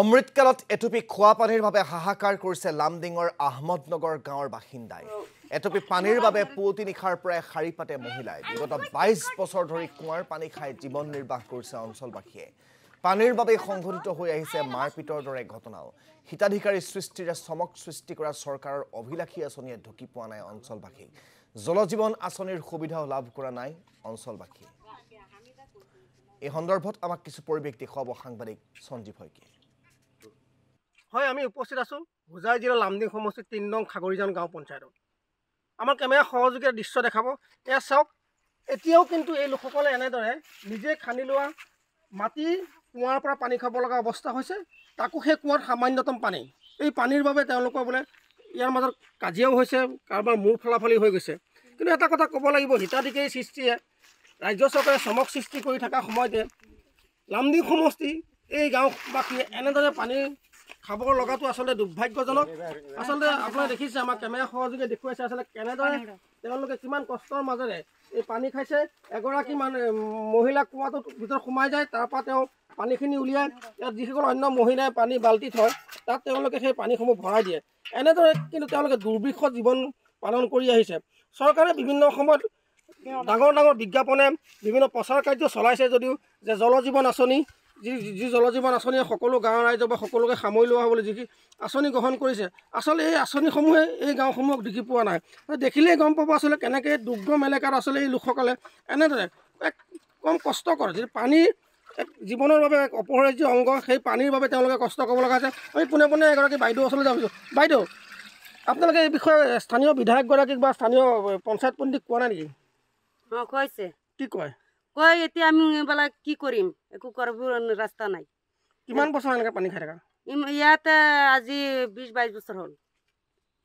অমৃতকালত এটুপি খোৱা পানীৰ বাবে হাহাকাৰ কৰিছে লামডিঙৰ আহমদনগৰ গাঁৱৰ বাসিন্দাই এটুপি পানীৰ বাবে পুৱতি নিশাৰ পৰাই শাৰী পাতে মহিলাই বিগত বাইছ বছৰ ধৰি কুঁৱাৰ পানী খাই জীৱন নিৰ্বাহ কৰিছে অঞ্চলবাসীয়ে পানীৰ বাবেই সংঘটিত হৈ আহিছে মাৰপিটৰ দৰে ঘটনাও হিতাধিকাৰী সৃষ্টিৰে চমক সৃষ্টি কৰা চৰকাৰৰ অভিলাষী আঁচনিয়ে ঢুকি পোৱা নাই অঞ্চলবাসীক জল জীৱন আঁচনিৰ সুবিধাও লাভ কৰা নাই অঞ্চলবাসীয়ে এই সন্দৰ্ভত আমাক কিছু পৰিৱেশ দেখুৱাব সাংবাদিক সঞ্জীৱ শইকীয়া হয় আমি উপস্থিত আছোঁ হোজাই জিলাৰ লামডিং সমষ্টিৰ তিন নং খাগৰিজান গাঁও পঞ্চায়তত আমাৰ কেমেৰা সহযোগে দৃশ্য দেখাব এয়া চাওক এতিয়াও কিন্তু এই লোকসকলে এনেদৰে নিজে খান্দি লোৱা মাটি কুঁৱাৰ পৰা পানী খাব লগা অৱস্থা হৈছে তাকো সেই কুঁৱাত সামান্যতম পানী এই পানীৰ বাবে তেওঁলোকৰ বোলে ইয়াৰ মাজত কাজিয়াও হৈছে কাৰোবাৰ মূৰ ফলাফলি হৈ গৈছে কিন্তু এটা কথা ক'ব লাগিব হিতাধিকাৰী সৃষ্টিয়ে ৰাজ্য চৰকাৰে চমক সৃষ্টি কৰি থকা সময়তে লামডিং সমষ্টি এই গাঁওবাসীয়ে এনেদৰে পানীৰ খাব লগাটো আচলতে দুৰ্ভাগ্যজনক আচলতে আপোনাৰ দেখিছে আমাৰ কেমেৰা সহযোগে দেখুৱাইছে আচলতে কেনেদৰে তেওঁলোকে কিমান কষ্টৰ মাজেৰে এই পানী খাইছে এগৰাকী মানে মহিলা কুঁৱাটোত ভিতৰত সোমাই যায় তাৰপৰা তেওঁ পানীখিনি উলিয়াই ইয়াত যিসকল অন্য মহিলাই পানী বাল্টি থয় তাত তেওঁলোকে সেই পানীসমূহ ভৰাই দিয়ে এনেদৰে কিন্তু তেওঁলোকে দুৰ্ভিক্ষ জীৱন পালন কৰি আহিছে চৰকাৰে বিভিন্ন সময়ত ডাঙৰ ডাঙৰ বিজ্ঞাপনে বিভিন্ন প্ৰচাৰ কাৰ্য চলাইছে যদিও যে জল জীৱন আঁচনি যি যি জীৱন আঁচনিয়ে সকলো গাঁৱৰ ৰাইজৰ পৰা সকলোকে সামৰি লোৱা হ'বলৈ যিখিনি আঁচনি গ্ৰহণ কৰিছে আচলতে এই আঁচনিসমূহে এই গাঁওসমূহক দেখি পোৱা নাই দেখিলেই গম পাব আচলতে কেনেকৈ দুৰ্গম এলেকাত আচলতে এই লোকসকলে এনেদৰে এক কম কৰে যিটো পানীৰ এক জীৱনৰ বাবে এক অপহৰণ অংগ সেই পানীৰ বাবে তেওঁলোকে কষ্ট কৰিব লগা হৈছে আমি পোনে পোনে এগৰাকী বাইদেউ ওচৰলৈ যাবছোঁ বাইদেউ আপোনালোকে এই বিষয়ে স্থানীয় বিধায়কগৰাকীক বা স্থানীয় পঞ্চায়তপন্থীক কোৱা নাই নেকি অঁ কি কয় কয় এতিয়া আমি বোলে কি কৰিম একো কৰিব ৰাস্তা নাই কিমান বছৰ এনেকৈ পানী খাই থাকা ইয়াতে আজি বিশ বাইছ বছৰ হ'ল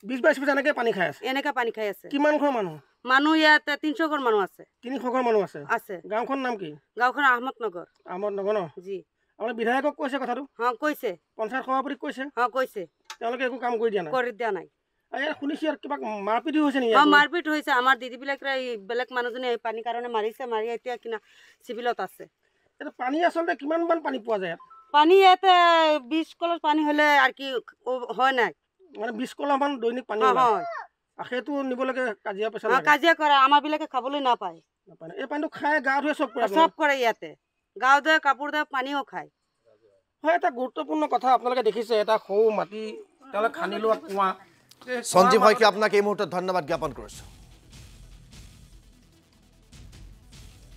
বিছ বাইছ বছৰ এনেকৈ পানী খাই আছে এনেকৈ পানী খাই আছে কিমান ঘৰ মানুহ মানুহ ইয়াতে তিনিশ ঘৰ মানুহ আছে তিনিশ ঘৰ মানুহ আছে আছে গাঁওখন নাম কি গাঁওখন আহমদনগৰ আহমদনগৰ ন জি আপোনাৰ বিধায়কক কৈছে কথাটো হ কৈছে পঞ্চায়ত সভাপতিক কৈছে হ কৈছে তেওঁলোকে একো কাম কৰি দিয়া নাই কৰি দিয়া নাই মারপিট হয়েছে আমার দিদি বিলাক বেলেগ মানুষজনে পানির কারণে মারিছে মারি এটা কিনা সিভিলত আছে পানি আসলে কিমান পানি পাওয়া যায় পানি এতে বিশ কলর পানি হলে আর কি হয় নাই মানে বিশ কলমান দৈনিক পানি হয় গুরুত্বপূর্ণ কথা আপনাদের দেখিছে এটা সৌ মাটি খানি লওয়া কুয়া সঞ্জীৱ শইকীয়া আপোনাক এই মুহূৰ্তত ধন্যবাদ জ্ঞাপন কৰিছোঁ